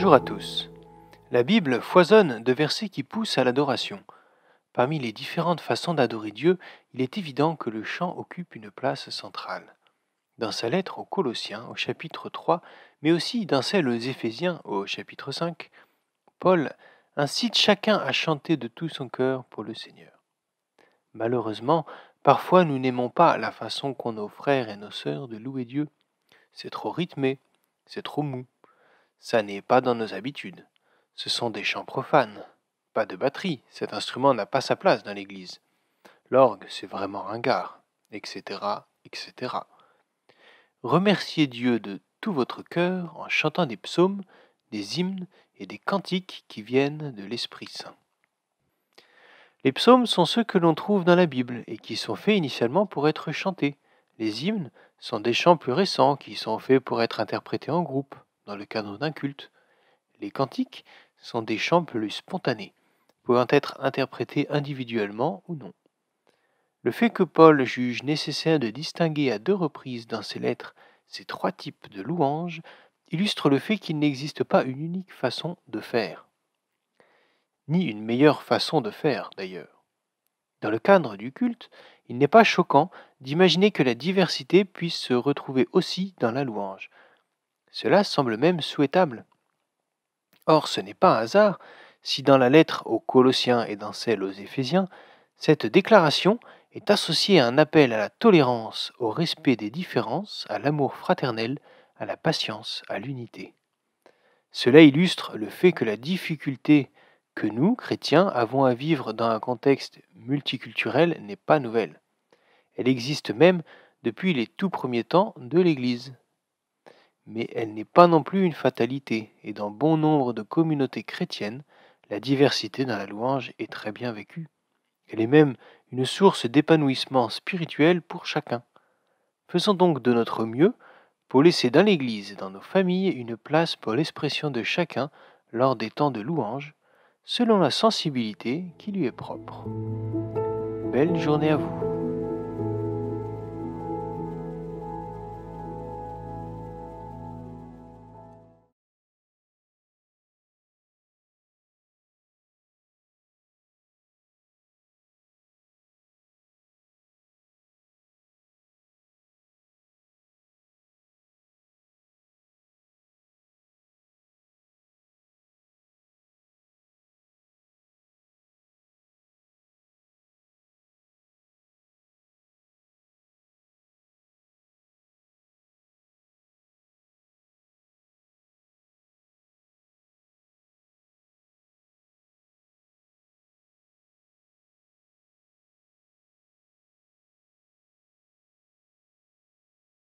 Bonjour à tous. La Bible foisonne de versets qui poussent à l'adoration. Parmi les différentes façons d'adorer Dieu, il est évident que le chant occupe une place centrale. Dans sa lettre aux Colossiens au chapitre 3, mais aussi dans celle aux Éphésiens au chapitre 5, Paul incite chacun à chanter de tout son cœur pour le Seigneur. Malheureusement, parfois nous n'aimons pas la façon qu'ont nos frères et nos sœurs de louer Dieu. C'est trop rythmé, c'est trop mou, ça n'est pas dans nos habitudes. Ce sont des chants profanes. Pas de batterie, cet instrument n'a pas sa place dans l'église. L'orgue, c'est vraiment un gars. etc., etc. Remerciez Dieu de tout votre cœur en chantant des psaumes, des hymnes et des cantiques qui viennent de l'Esprit Saint. Les psaumes sont ceux que l'on trouve dans la Bible et qui sont faits initialement pour être chantés. Les hymnes sont des chants plus récents qui sont faits pour être interprétés en groupe. Dans le cadre d'un culte, les cantiques sont des chants plus spontanés, pouvant être interprétés individuellement ou non. Le fait que Paul juge nécessaire de distinguer à deux reprises dans ses lettres ces trois types de louanges illustre le fait qu'il n'existe pas une unique façon de faire, ni une meilleure façon de faire d'ailleurs. Dans le cadre du culte, il n'est pas choquant d'imaginer que la diversité puisse se retrouver aussi dans la louange, cela semble même souhaitable. Or ce n'est pas un hasard si dans la lettre aux Colossiens et dans celle aux Éphésiens, cette déclaration est associée à un appel à la tolérance, au respect des différences, à l'amour fraternel, à la patience, à l'unité. Cela illustre le fait que la difficulté que nous, chrétiens, avons à vivre dans un contexte multiculturel n'est pas nouvelle. Elle existe même depuis les tout premiers temps de l'Église mais elle n'est pas non plus une fatalité, et dans bon nombre de communautés chrétiennes, la diversité dans la louange est très bien vécue. Elle est même une source d'épanouissement spirituel pour chacun. Faisons donc de notre mieux pour laisser dans l'Église et dans nos familles une place pour l'expression de chacun lors des temps de louange, selon la sensibilité qui lui est propre. Belle journée à vous.